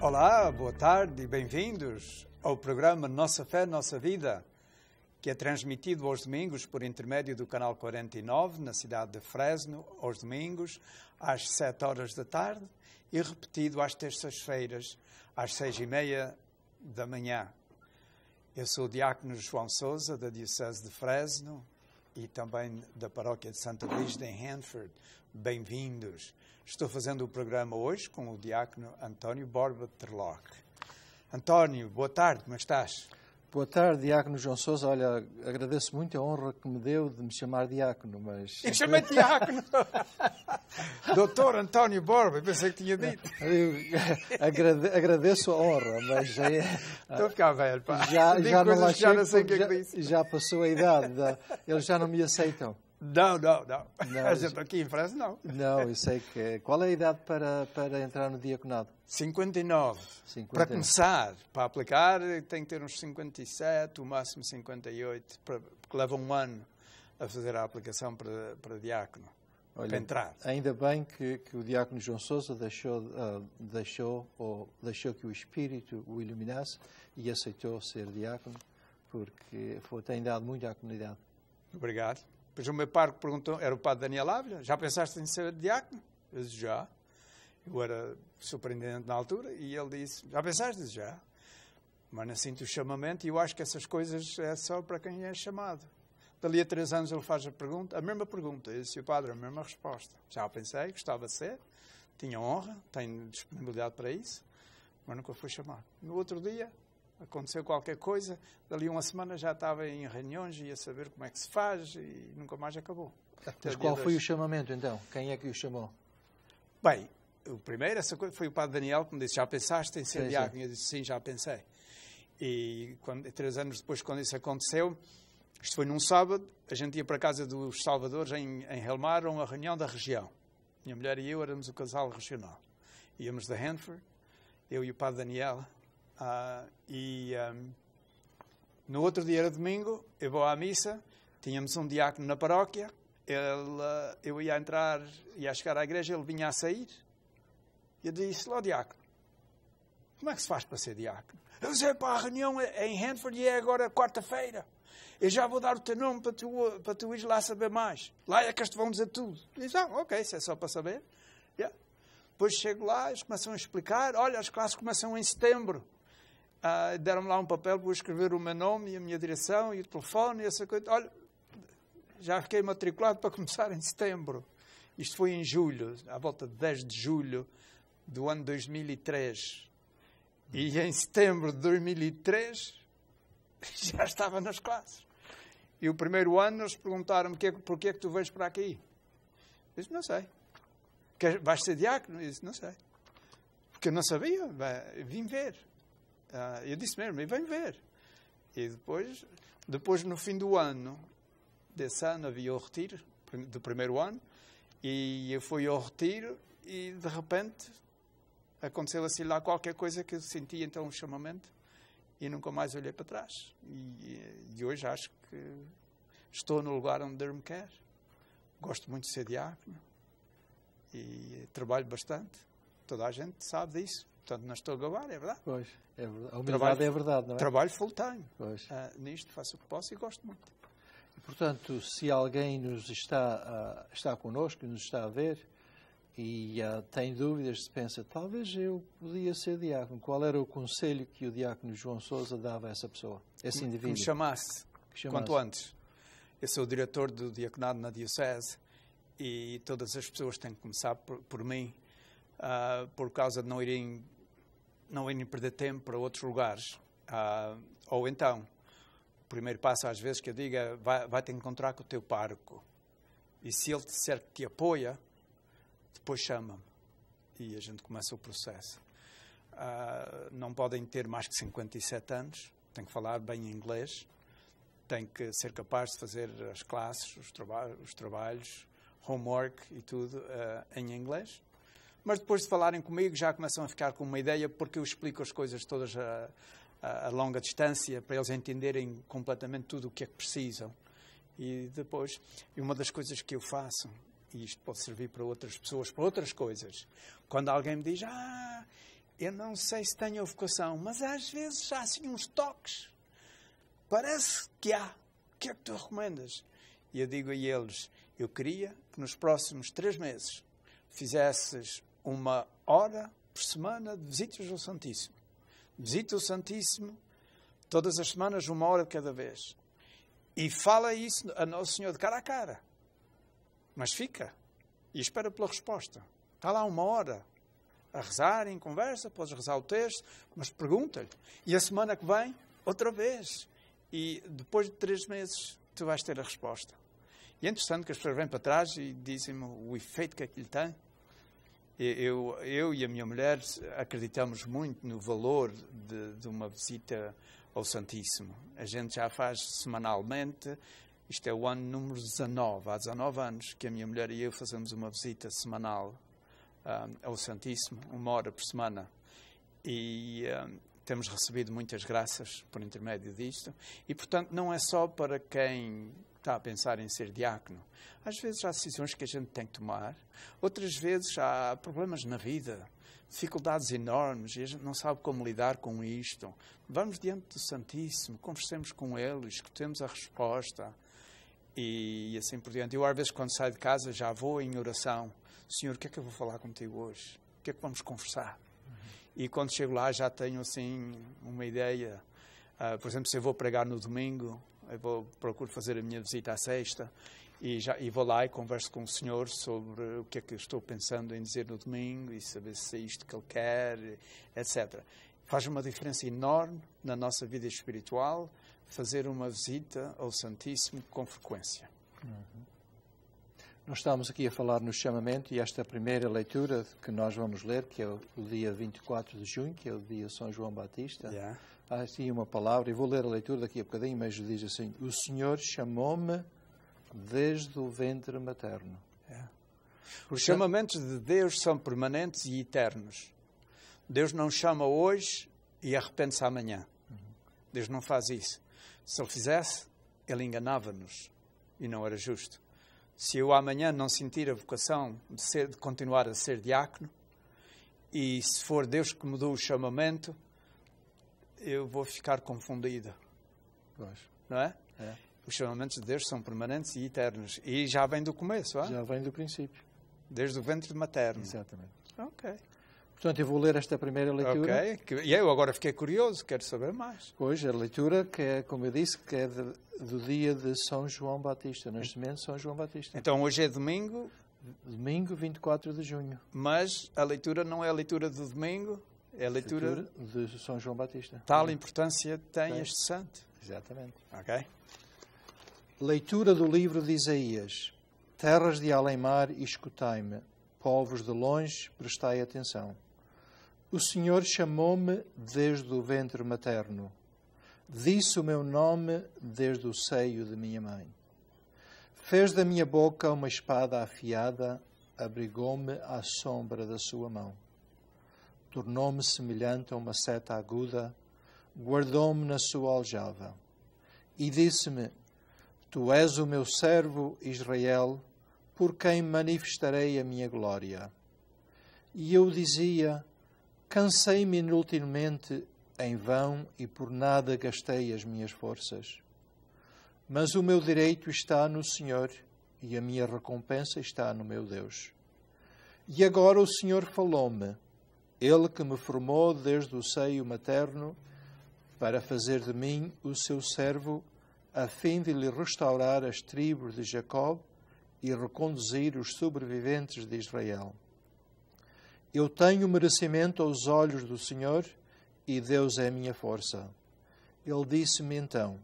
Olá, boa tarde e bem-vindos ao programa Nossa Fé, Nossa Vida, que é transmitido aos domingos por intermédio do canal 49, na cidade de Fresno, aos domingos, às 7 horas da tarde e repetido às terças-feiras, às 6 e meia da manhã. Eu sou o diácono João Souza, da Diocese de Fresno, e também da paróquia de Santa Luís em Hanford. Bem-vindos. Estou fazendo o programa hoje com o diácono António Borba Terlock. António, boa tarde, como é estás? Boa tarde, Diácono João Sousa. Olha, agradeço muito a honra que me deu de me chamar Diácono, mas... Eu chamei Diácono! Doutor António Borba, pensei que tinha dito. Agrade agradeço a honra, mas... É- Estou ficar velho, pá. Já, já não, achei, já, não é disse. já passou a idade, eles já não me aceitam. Não, não, não. não a gente aqui em França não. Não, eu sei é que é. Qual é a idade para, para entrar no diaconado? 59. 59. Para começar, para aplicar, tem que ter uns 57, o máximo 58, para, porque leva um ano a fazer a aplicação para, para diácono, Olha, para entrar. Ainda bem que, que o diácono João Sousa deixou, uh, deixou, ou, deixou que o Espírito o iluminasse e aceitou ser diácono, porque foi, tem dado muito à comunidade. Obrigado. Por o meu parque perguntou, era o padre Daniel Ávila, já pensaste em ser diácono? Eu disse, já. Eu era surpreendente na altura e ele disse, já pensaste? disse, já. Mas não sinto o chamamento e eu acho que essas coisas é só para quem é chamado. Dali a três anos ele faz a pergunta, a mesma pergunta. Eu disse, o padre, a mesma resposta. Já pensei, gostava de ser, tinha honra, tenho disponibilidade para isso, mas nunca fui chamado. No outro dia, aconteceu qualquer coisa, dali uma semana já estava em reuniões e a saber como é que se faz e nunca mais acabou. Mas qual foi o chamamento então? Quem é que o chamou? Bem, o primeiro essa coisa, foi o padre Daniel que me disse, já pensaste em ser sim, diácono? Sim. Eu disse, sim, já pensei. E quando, três anos depois, quando isso aconteceu, isto foi num sábado, a gente ia para a casa dos Salvadores em, em Helmar, a uma reunião da região. Minha mulher e eu éramos o casal regional. Íamos da Hanford, eu e o padre Daniel, ah, e um, no outro dia era domingo, eu vou à missa, tínhamos um diácono na paróquia, ele, ah, eu ia entrar, ia chegar à igreja, ele vinha a sair. e Eu disse: Lá, diácono, como é que se faz para ser diácono? Eu disse: para a reunião é, é em Hanford e é agora quarta-feira. Eu já vou dar o teu nome para tu, para tu ir lá saber mais. Lá é que eles te vão dizer tudo. Diz, Ah, ok, isso é só para saber. Yeah. Depois chego lá, eles começam a explicar: olha, as classes começam em setembro. Ah, deram-me lá um papel para escrever o meu nome e a minha direção e o telefone e essa coisa. Olha, já fiquei matriculado para começar em setembro. Isto foi em julho, à volta de 10 de julho do ano 2003. E em setembro de 2003 já estava nas classes. E o primeiro ano eles perguntaram-me é porquê é que tu vens para aqui. Eu disse, não sei. Vais ser diácono? Eu disse, não sei. Porque eu não sabia, vim ver. Uh, eu disse mesmo, e vem ver. E depois, depois no fim do ano, desse ano havia o retiro, do primeiro ano, e eu fui ao retiro e de repente aconteceu assim lá qualquer coisa que eu senti então um chamamento e nunca mais olhei para trás. E, e hoje acho que estou no lugar onde Deus me quer. Gosto muito de ser diácono e trabalho bastante. Toda a gente sabe disso. Portanto, não estou a gabar, é verdade. Pois, é verdade. A trabalho, é verdade, não é? Trabalho full time. Pois. Ah, nisto faço o que posso e gosto muito. E, portanto, se alguém nos está, está connosco, nos está a ver e ah, tem dúvidas, se pensa, talvez eu podia ser diácono. Qual era o conselho que o diácono João Sousa dava a essa pessoa, esse indivíduo? Que me chamasse, que chamasse. quanto antes. Eu sou o diretor do diaconado na Diocese e todas as pessoas têm que começar por, por mim, uh, por causa de não irem não irem perder tempo para outros lugares. Ah, ou então, o primeiro passo às vezes que eu diga, é, vai, vai te encontrar com o teu parco. E se ele disser que te apoia, depois chama-me. E a gente começa o processo. Ah, não podem ter mais que 57 anos, têm que falar bem inglês, têm que ser capazes de fazer as classes, os, traba os trabalhos, homework e tudo uh, em inglês mas depois de falarem comigo já começam a ficar com uma ideia, porque eu explico as coisas todas a, a, a longa distância, para eles entenderem completamente tudo o que é que precisam. E depois, uma das coisas que eu faço, e isto pode servir para outras pessoas, para outras coisas, quando alguém me diz, ah, eu não sei se tenho vocação, mas às vezes há assim uns toques, parece que há, o que é que tu recomendas? E eu digo a eles, eu queria que nos próximos três meses fizesses uma hora por semana de visitas ao Santíssimo. Visita o Santíssimo todas as semanas, uma hora cada vez. E fala isso a Nosso Senhor de cara a cara. Mas fica e espera pela resposta. Está lá uma hora a rezar, em conversa, podes rezar o texto, mas pergunta-lhe. E a semana que vem, outra vez. E depois de três meses, tu vais ter a resposta. E é interessante que as pessoas vêm para trás e dizem-me o efeito que aquilo tem. Eu, eu e a minha mulher acreditamos muito no valor de, de uma visita ao Santíssimo. A gente já faz semanalmente, isto é o ano número 19, há 19 anos que a minha mulher e eu fazemos uma visita semanal um, ah, ao Santíssimo, uma hora por semana. E um, ah, temos recebido muitas graças por intermédio disto. E, portanto, não é só para quem está a pensar em ser diácono. Às vezes há decisões que a gente tem que tomar, outras vezes há problemas na vida, dificuldades enormes e a gente não sabe como lidar com isto. Vamos diante do Santíssimo, conversemos com Ele, escutemos a resposta e, assim por diante. Eu, às vezes, quando saio de casa, já vou em oração: Senhor, o que é que eu vou falar contigo hoje? O que é que vamos conversar? Uhum. E quando chego lá, já tenho assim uma ideia Uh, por exemplo, se eu vou pregar no domingo, eu vou, procuro fazer a minha visita à sexta e, já, e vou lá e converso com o senhor sobre o que é que eu estou pensando em dizer no domingo e saber se é isto que ele quer, etc. Faz uma diferença enorme na nossa vida espiritual fazer uma visita ao Santíssimo com frequência. Uhum. Nós estamos aqui a falar no chamamento e esta é primeira leitura que nós vamos ler, que é o dia 24 de junho, que é o dia São João Batista, yeah. há assim uma palavra, e vou ler a leitura daqui a bocadinho, mas diz assim: O Senhor chamou-me desde o ventre materno. Yeah. Os chamamentos de Deus são permanentes e eternos. Deus não chama hoje e arrepende-se amanhã. Uhum. Deus não faz isso. Se ele fizesse, ele enganava-nos e não era justo se eu amanhã não sentir a vocação de, ser, de continuar a ser diácono, e se for Deus que mudou o chamamento, eu vou ficar confundido. Pois. Não é? é? Os chamamentos de Deus são permanentes e eternos. E já vem do começo, é? Já vem do princípio. Desde o ventre materno. Exatamente. Ok. Portanto, eu vou ler esta primeira leitura. Ok. E eu agora fiquei curioso, quero saber mais. Pois, a leitura que é, como eu disse, que é de do dia de São João Batista, Neste momento São João Batista. Então hoje é domingo. Domingo 24 de junho. Mas a leitura não é a leitura do domingo, é a leitura, leitura de São João Batista. Tal importância tem Sim. este santo. Exatamente. Ok. Leitura do livro de Isaías. Terras de além-mar, escutai-me. Povos de longe, prestai atenção. O Senhor chamou-me desde o ventre materno Disse o meu nome desde o seio de minha mãe. Fez da minha boca uma espada afiada, abrigou-me à sombra da sua mão. Tornou-me semelhante a uma seta aguda, guardou-me na sua aljava. E disse-me: Tu és o meu servo Israel, por quem manifestarei a minha glória. E eu dizia: Cansei-me inutilmente em vão e por nada gastei as minhas forças. Mas o meu direito está no Senhor e a minha recompensa está no meu Deus. E agora o Senhor falou-me, Ele que me formou desde o seio materno, para fazer de mim o seu servo, a fim de lhe restaurar as tribos de Jacob e reconduzir os sobreviventes de Israel. Eu tenho merecimento aos olhos do Senhor e Deus é a minha força. Ele disse-me então: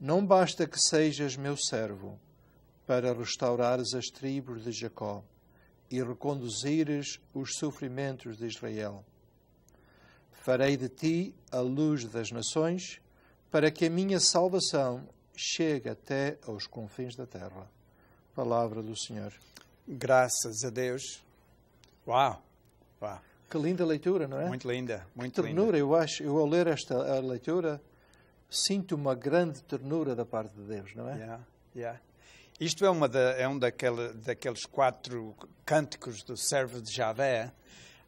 Não basta que sejas meu servo para restaurares as tribos de Jacó e reconduzires os sofrimentos de Israel. Farei de ti a luz das nações, para que a minha salvação chegue até aos confins da terra. Palavra do Senhor. Graças a Deus. Uau! Uau! Que linda leitura, não é? Muito linda, muito que ternura, linda. eu acho. Eu ao ler esta leitura sinto uma grande ternura da parte de Deus, não é? Yeah, yeah. Isto é, uma da, é um daquele, daqueles quatro cânticos do servo de Javé, uh,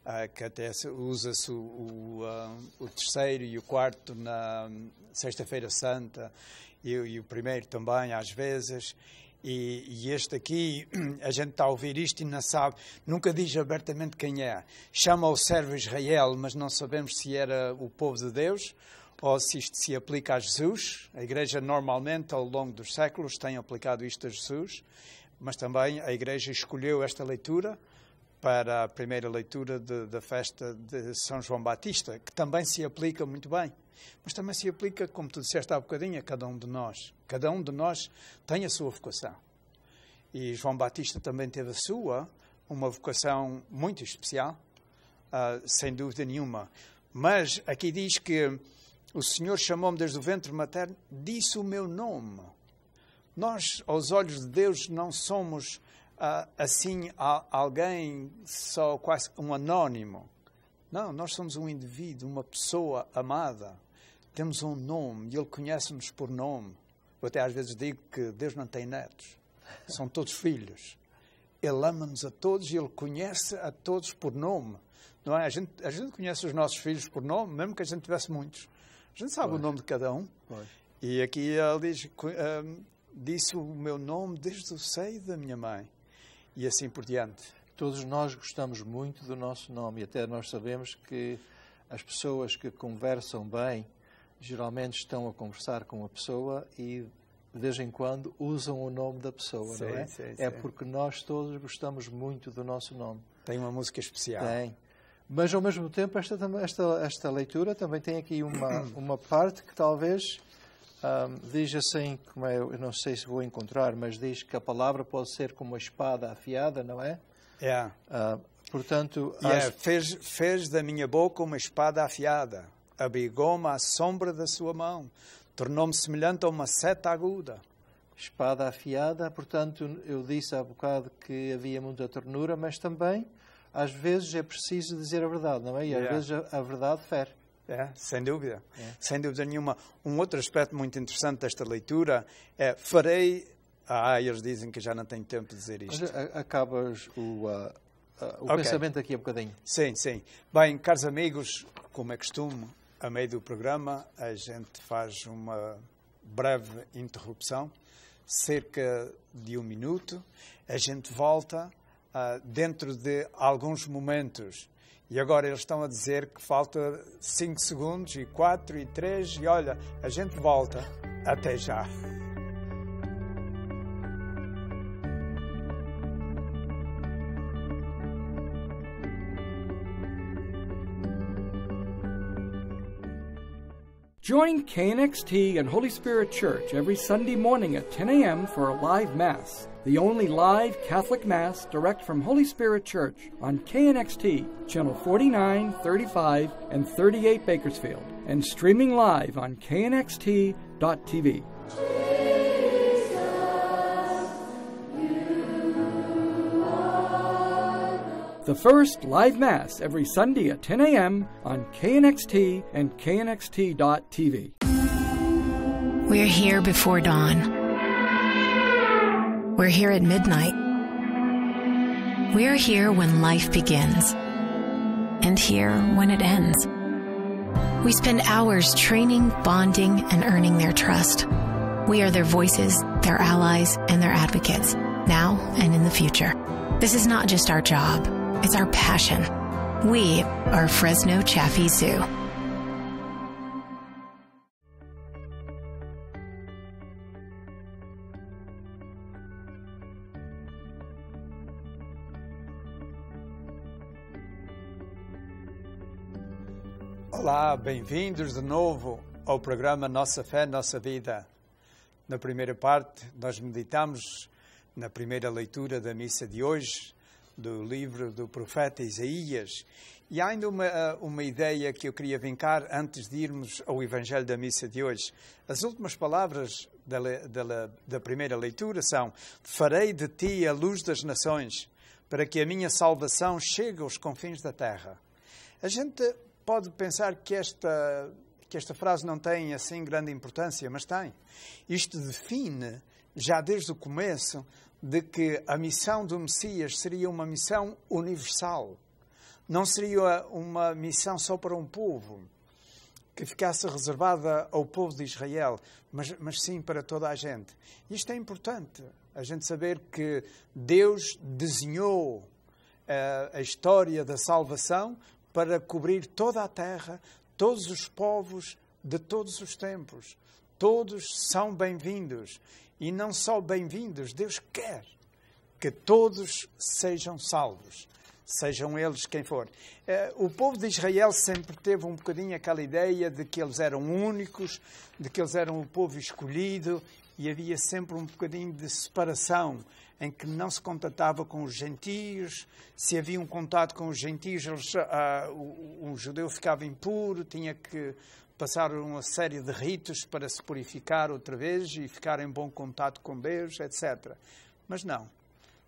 ah, que até usa-se o, o, uh, o, terceiro e o quarto na Sexta-feira Santa, e, e o primeiro também, às vezes. E, e, este aqui, a gente está a ouvir isto e não sabe, nunca diz abertamente quem é. Chama o servo Israel, mas não sabemos se era o povo de Deus ou se isto se aplica a Jesus. A Igreja normalmente, ao longo dos séculos, tem aplicado isto a Jesus, mas também a Igreja escolheu esta leitura para a primeira leitura da festa de São João Batista, que também se aplica muito bem. Mas também se aplica, como tu disseste há bocadinho, a cada um de nós. Cada um de nós tem a sua vocação. E João Batista também teve a sua, uma vocação muito especial, uh, sem dúvida nenhuma. Mas aqui diz que o Senhor chamou-me desde o ventre materno, disse o meu nome. Nós, aos olhos de Deus, não somos uh, assim a, alguém só quase um anónimo Não, nós somos um indivíduo, uma pessoa amada. Temos um nome e Ele conhece-nos por nome. Eu até às vezes digo que Deus não tem netos, são todos filhos. Ele ama-nos a todos e Ele conhece a todos por nome. Não é? a, gente, a gente conhece os nossos filhos por nome, mesmo que a gente tivesse muitos. A gente sabe pois. o nome de cada um. Pois. E aqui ele diz: hum, Disse o meu nome desde o seio da minha mãe e assim por diante. Todos nós gostamos muito do nosso nome e até nós sabemos que as pessoas que conversam bem geralmente estão a conversar com a pessoa e de vez em quando usam o nome da pessoa, sim, não é? Sim, é sim. porque nós todos gostamos muito do nosso nome. Tem uma música especial. Tem. Mas ao mesmo tempo esta, esta, esta leitura também tem aqui uma, uma parte que talvez um, diz assim, como eu, é, eu, não sei se vou encontrar, mas diz que a palavra pode ser como uma espada afiada, não é? É. Yeah. Uh, portanto, yeah, é, as... fez, fez da minha boca uma espada afiada, abrigou-me à sombra da sua mão, tornou-me semelhante a uma seta aguda. Espada afiada, portanto, eu disse há bocado que havia muita ternura, mas também, às vezes, é preciso dizer a verdade, não é? E às yeah. É. vezes a, a verdade fere. É, sem dúvida. É. Sem dúvida nenhuma. Um outro aspecto muito interessante desta leitura é farei. Ah, ah eles dizem que já não tenho tempo de dizer isto. Mas acabas o, uh, uh, o okay. pensamento aqui a um bocadinho. Sim, sim. Bem, caros amigos, como é costume, a meio do programa a gente faz uma breve interrupção, cerca de um minuto. A gente volta uh, dentro de alguns momentos e agora eles estão a dizer que falta 5 segundos e 4 e 3 e olha, a gente volta. Até já. Join KNXT and Holy Spirit Church every Sunday morning at 10 a.m. for a live Mass. the only live Catholic Mass direct from Holy Spirit Church on KNXT, Channel 49, 35, and 38 Bakersfield, and streaming live on knxt.tv. the first live Mass every Sunday at 10 a.m. on KNXT and KNXT.tv. We're here before dawn we're here at midnight. We're here when life begins and here when it ends. We spend hours training, bonding, and earning their trust. We are their voices, their allies, and their advocates, now and in the future. This is not just our job, it's our passion. We are Fresno Chaffee Zoo. Olá, bem-vindos de novo ao programa Nossa Fé, Nossa Vida. Na primeira parte, nós meditamos na primeira leitura da missa de hoje, do livro do profeta Isaías. E há ainda uma, uh, uma ideia que eu queria vincar antes de irmos ao Evangelho da missa de hoje. As últimas palavras da, da, da primeira leitura são: Farei de ti a luz das nações, para que a minha salvação chegue aos confins da terra. A gente pode pensar que esta, que esta frase não tem assim grande importância, mas tem. Isto define, já desde o começo, de que a missão do Messias seria uma missão universal. Não seria uma missão só para um povo, que ficasse reservada ao povo de Israel, mas, mas sim para toda a gente. Isto é importante, a gente saber que Deus desenhou a, eh, a história da salvação para cobrir toda a terra, todos os povos de todos os tempos. Todos são bem-vindos. E não só bem-vindos, Deus quer que todos sejam salvos, sejam eles quem for. Eh, o povo de Israel sempre teve um bocadinho aquela ideia de que eles eram únicos, de que eles eram o povo escolhido e havia sempre um bocadinho de separação em que não se contatava com os gentios, se havia um contato com os gentios, eles, ah, o, judeu ficava impuro, tinha que passar uma série de ritos para se purificar outra vez e ficar em bom contato com Deus, etc. Mas não.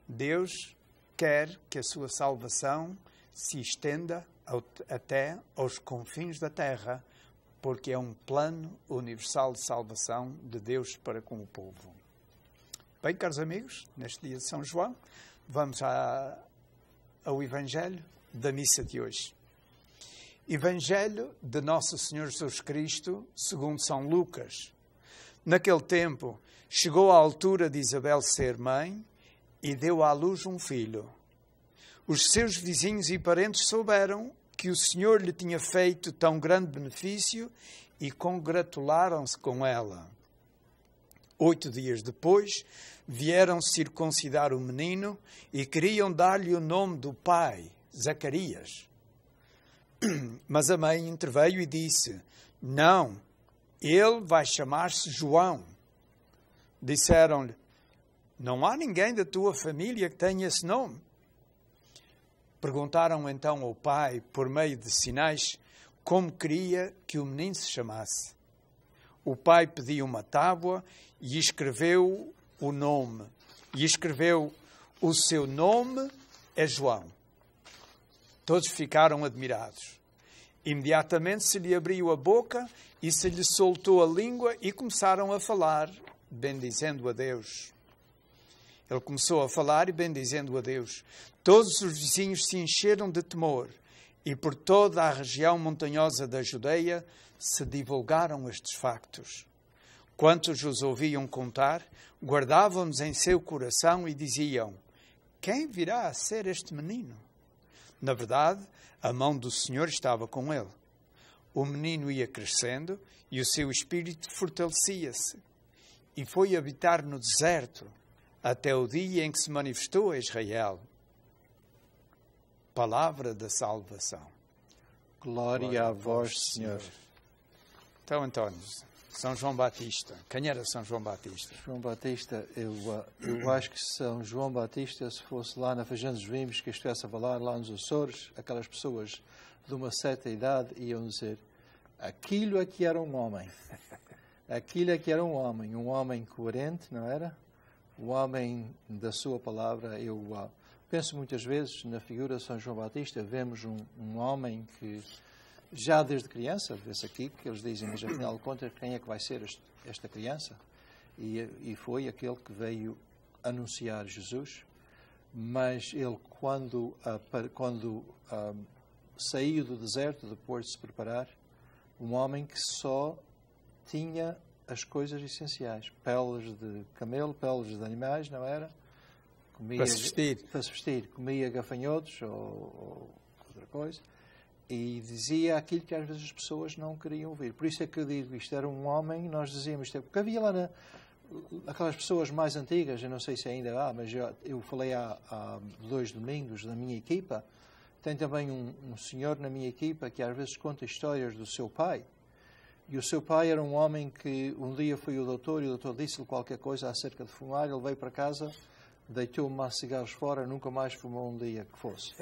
Deus quer que a sua salvação se estenda até aos confins da terra porque é um plano universal de salvação de Deus para com o povo. Bem, caros amigos, neste dia de São João, vamos à, ao Evangelho da missa de hoje. Evangelho de Nosso Senhor Jesus Cristo, segundo São Lucas. Naquele tempo, chegou a altura de Isabel ser mãe e deu à luz um filho. Os seus vizinhos e parentes souberam que o Senhor lhe tinha feito tão grande benefício e congratularam-se com ela. Oito dias depois, vieram circuncidar o menino e queriam dar-lhe o nome do pai, Zacarias. Mas a mãe interveio e disse: Não, ele vai chamar-se João. Disseram-lhe: Não há ninguém da tua família que tenha esse nome. Perguntaram então ao pai, por meio de sinais, como queria que o menino se chamasse. O pai pediu uma tábua e escreveu o nome. E escreveu: O seu nome é João. Todos ficaram admirados. Imediatamente se lhe abriu a boca e se lhe soltou a língua e começaram a falar, bendizendo a Deus. Ele começou a falar e bendizendo a Deus. Todos os vizinhos se encheram de temor, e por toda a região montanhosa da Judeia se divulgaram estes factos. Quantos os ouviam contar, guardavam-nos em seu coração e diziam: Quem virá a ser este menino? Na verdade, a mão do Senhor estava com ele. O menino ia crescendo e o seu espírito fortalecia-se. E foi habitar no deserto até o dia em que se manifestou a Israel. Palavra da salvação. Glória, Glória a vós, Senhor. Senhor. Então, António, São João Batista. Quem era São João Batista? João Batista, eu, ah, eu acho que São João Batista, se fosse lá na Feijão dos Vimes, que estivesse a falar lá nos Açores, aquelas pessoas de uma certa idade iam dizer: aquilo é que era um homem. Aquilo é que era um homem. Um homem coerente, não era? o homem da sua palavra. Eu uh, penso muitas vezes na figura de São João Batista, vemos um, um homem que já desde criança, vê-se aqui, que eles dizem, mas afinal de contas, quem é que vai ser este, esta criança? E, e foi aquele que veio anunciar Jesus, mas ele, quando, quando saiu do deserto, depois de se preparar, um homem que só tinha as coisas essenciais. Peles de camelo, peles de animais, não era? Comia, para se vestir. Para se vestir. Comia gafanhotos ou, ou outra coisa. E dizia aquilo que às vezes as pessoas não queriam ouvir. Por isso é que eu digo, isto era um homem, nós dizíamos isto. Tipo, Porque havia lá na, aquelas pessoas mais antigas, eu não sei se ainda há, mas eu, eu falei há, há, dois domingos da minha equipa. Tem também um, um senhor na minha equipa que às vezes conta histórias do seu pai e o seu pai era um homem que um dia foi o doutor e o doutor disse-lhe qualquer coisa acerca de fumar. Ele veio para casa, deitou uma cigarros fora, nunca mais fumou um dia que fosse.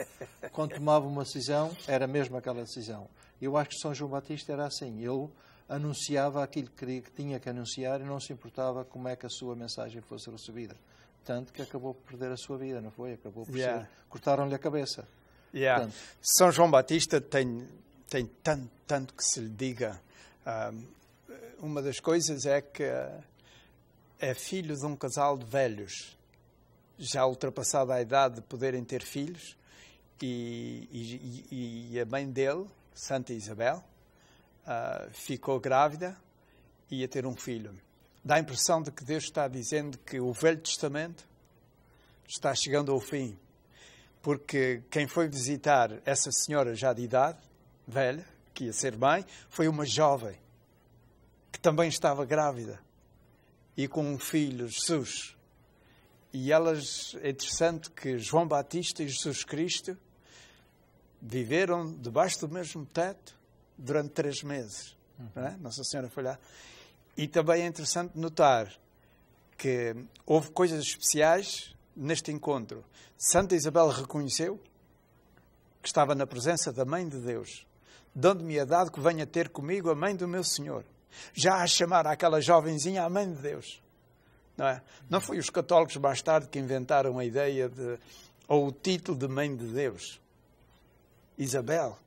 Quando tomava uma decisão, era mesmo aquela decisão. Eu acho que São João Batista era assim. Ele anunciava aquilo que tinha que anunciar e não se importava como é que a sua mensagem fosse recebida. Tanto que acabou por perder a sua vida, não foi? Acabou por yeah. ser. Cortaram-lhe a cabeça. Yeah. São João Batista tem, tem tanto, tanto que se lhe diga uma das coisas é que eh, é filho de um casal de velhos, já ultrapassada a idade de poderem ter filhos, e, e, e a mãe dele, Santa Isabel, ah, ficou grávida e ia ter um filho. Dá a impressão de que Deus está dizendo que o Velho Testamento está chegando ao fim, porque quem foi visitar essa senhora já de idade, velha, que ia ser mãe, foi uma jovem que também estava grávida e com um filho, Jesus. E elas, é interessante que João Batista e Jesus Cristo viveram debaixo do mesmo teto durante três meses. Não é? Nossa Senhora foi lá. E também é interessante notar que houve coisas especiais neste encontro. Santa Isabel reconheceu que estava na presença da Mãe de Deus dando-me a dado que venha ter comigo a mãe do meu Senhor. Já a chamar aquela jovenzinha a mãe de Deus. Não, é? não foi os católicos mais tarde que inventaram a ideia de, ou o título de mãe de Deus. Isabel.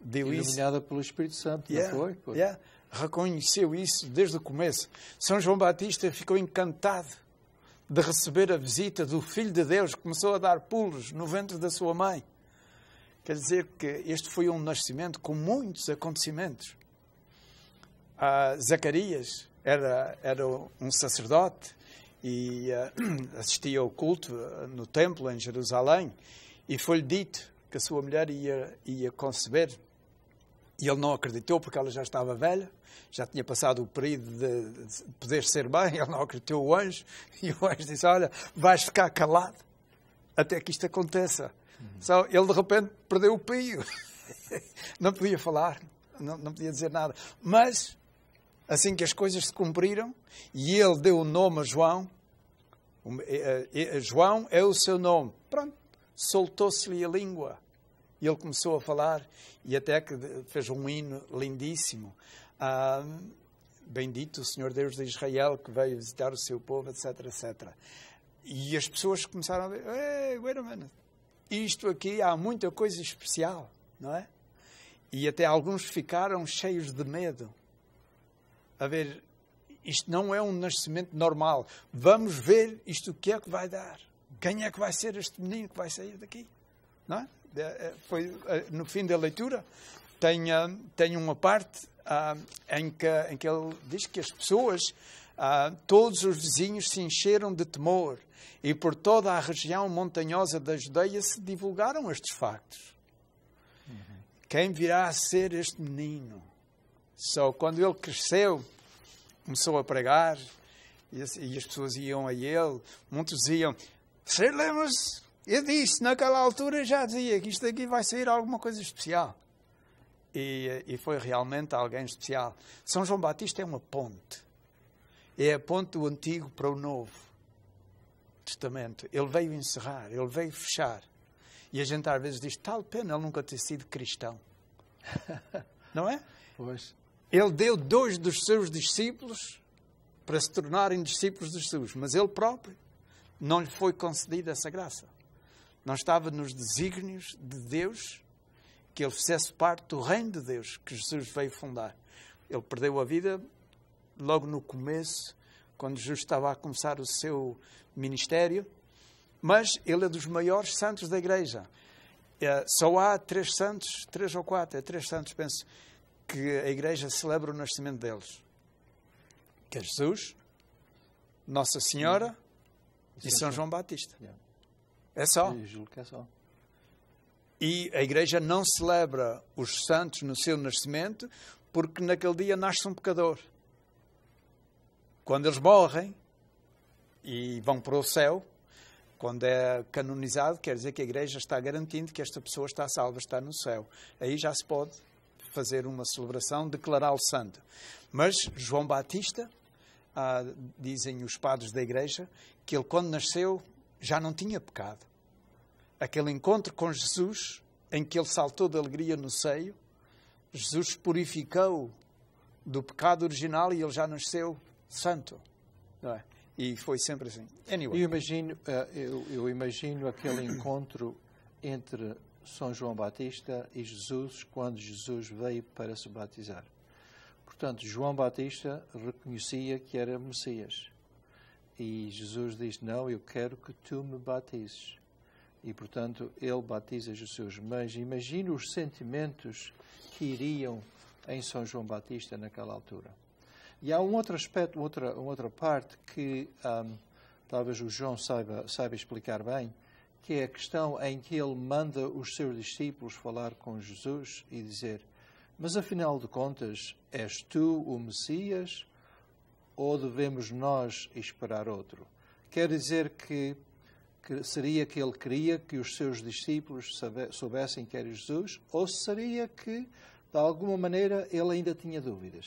Deu Iluminada isso. pelo Espírito Santo, yeah, não foi? Yeah. Reconheceu isso desde o começo. São João Batista ficou encantado de receber a visita do Filho de Deus, começou a dar pulos no ventre da sua mãe. Quer dizer que este foi um nascimento com muitos acontecimentos. Ah, Zacarias era, era um sacerdote e ah, assistia ao culto ah, no templo em Jerusalém e foi-lhe dito que a sua mulher ia, ia conceber. E ele não acreditou porque ela já estava velha, já tinha passado o período de poder ser mãe, ele não acreditou o anjo, e o anjo disse, olha, vais ficar calado até que isto aconteça. Então, ele de repente perdeu o pio. não podia falar, não, não podia dizer nada. Mas, assim que as coisas se cumpriram, e ele deu o nome a João, eh, eh, eh, João é o seu nome. Pronto, soltou-se-lhe a língua. E ele começou a falar, e até que fez um hino lindíssimo. Ah, bendito o Senhor Deus de Israel que veio visitar o seu povo, etc, etc. E as pessoas começaram a ver, ei, wait a minute, isto aqui há muita coisa especial, não é? E até alguns ficaram cheios de medo. A ver, isto não é um nascimento normal. Vamos ver isto o que é que vai dar. Quem é que vai ser este menino que vai sair daqui? Não é? é, é foi é, no fim da leitura. Tem, ah, tem uma parte ah, em, que, em que ele diz que as pessoas ah, todos os vizinhos se encheram de temor e por toda a região montanhosa da Judeia se divulgaram estes factos. Uhum. Quem virá a ser este menino? Só quando ele cresceu, começou a pregar e, e as pessoas iam a ele. Muitos diziam: Se eu disse, naquela altura já dizia que isto aqui vai sair alguma coisa especial. E, e foi realmente alguém especial. São João Batista é uma ponte é a ponte do Antigo para o Novo Testamento. Ele veio encerrar, ele veio fechar. E a gente às vezes diz, tal pena ele nunca ter sido cristão. Não é? Pois. Ele deu dois dos seus discípulos para se tornarem discípulos de Jesus, mas ele próprio não lhe foi concedida essa graça. Não estava nos desígnios de Deus que ele fizesse parte do reino de Deus que Jesus veio fundar. Ele perdeu a vida logo no começo, quando Jesus estava a começar o seu ministério, mas ele é dos maiores santos da igreja. É, só há três santos, três ou quatro, é três santos, penso, que a igreja celebra o nascimento deles. Que é Jesus, Nossa Senhora Sim. e São João Batista. Sim. É só. Eu julgo que é só. E a igreja não celebra os santos no seu nascimento, porque naquele dia nasce um pecador. Quando eles morrem e vão para o céu, quando é canonizado, quer dizer que a Igreja está garantindo que esta pessoa está salva, está no céu. Aí já se pode fazer uma celebração, declará-lo santo. Mas João Batista, ah, dizem os padres da Igreja, que ele, quando nasceu, já não tinha pecado. Aquele encontro com Jesus, em que ele saltou de alegria no seio, Jesus purificou do pecado original e ele já nasceu santo. Não é? E foi sempre assim. Anyway. Eu imagino, eh, eu, eu imagino aquele encontro entre São João Batista e Jesus quando Jesus veio para se batizar. Portanto, João Batista reconhecia que era Messias. E Jesus diz: Não, eu quero que tu me batizes. E, portanto, ele batiza os seus mães. Imagina os sentimentos que iriam em São João Batista naquela altura. E há um outro aspecto, outra, outra parte que um, talvez o João saiba, saiba explicar bem, que é a questão em que ele manda os seus discípulos falar com Jesus e dizer: Mas afinal de contas, és tu o Messias ou devemos nós esperar outro? Quer dizer que, que seria que ele queria que os seus discípulos soubessem que era Jesus ou seria que, de alguma maneira, ele ainda tinha dúvidas?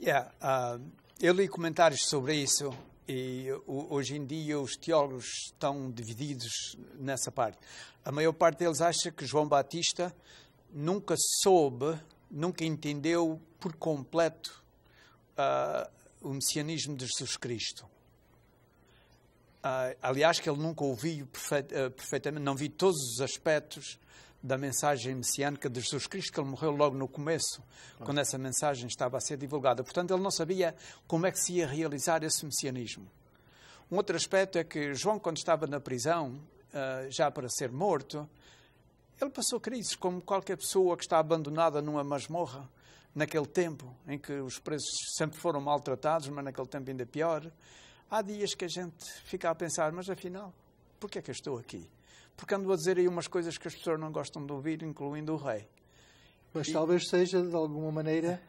Yeah, uh, eu li comentários sobre isso e hoje em dia os teólogos estão divididos nessa parte. A maior parte deles acha que João Batista nunca soube, nunca entendeu por completo uh, o messianismo de Jesus Cristo. Uh, aliás, que ele nunca ouviu uh, perfeitamente, não viu todos os aspectos da mensagem messiânica de Jesus Cristo, que ele morreu logo no começo, quando essa mensagem estava a ser divulgada. Portanto, ele não sabia como é que se ia realizar esse messianismo. Um outro aspecto é que João, quando estava na prisão, ah, já para ser morto, ele passou crises, como qualquer pessoa que está abandonada numa masmorra, naquele tempo em que os presos sempre foram maltratados, mas naquele tempo ainda pior. Há dias que a gente fica a pensar, mas afinal, porquê é que eu estou aqui? porque ando a dizer aí umas coisas que as pessoas não gostam de ouvir, incluindo o rei. Mas e... talvez seja, de alguma maneira,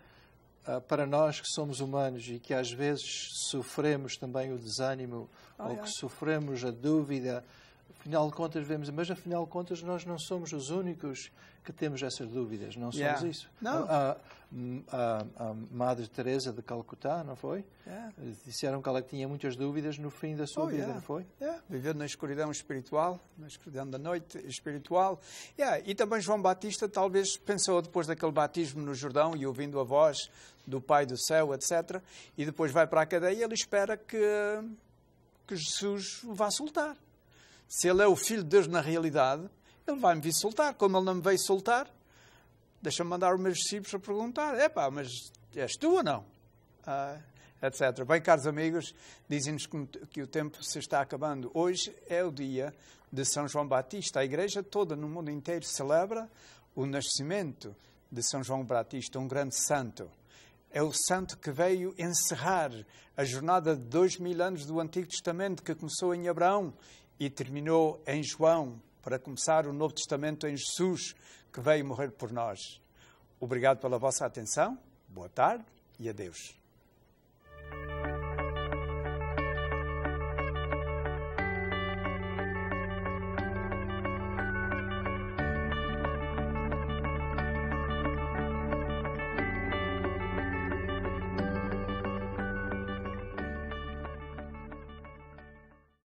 ah, para nós que somos humanos e que às vezes sofremos também o desânimo, oh, ou que sofremos a dúvida, afinal de contas vemos, mas afinal de contas nós não somos os únicos que temos essas dúvidas, não somos yeah. isso. Não. A, a, a, Madre Teresa de Calcutá, não foi? Yeah. Disseram que ela tinha muitas dúvidas no fim da sua oh, vida, yeah. não foi? Yeah. Viver na escuridão espiritual, na escuridão da noite espiritual. E também João Batista talvez pensou depois daquele batismo no Jordão e ouvindo a voz do Pai do Céu, etc. E depois vai para a cadeia, ele espera que, que Jesus o vá soltar se ele é o filho de Deus na realidade, ele vai me vir soltar. Como ele não me veio soltar, deixa-me mandar os meus discípulos a perguntar: epá, mas és tu ou não? Ah, etc. Bem, caros amigos, dizem-nos que o tempo se está acabando. Hoje é o dia de São João Batista. A igreja toda no mundo inteiro celebra o nascimento de São João Batista, um grande santo. É o santo que veio encerrar a jornada de dois mil anos do Antigo Testamento, que começou em Abraão e terminou em João, para começar o Novo Testamento em Jesus, que veio morrer por nós. Obrigado pela vossa atenção, boa tarde e adeus.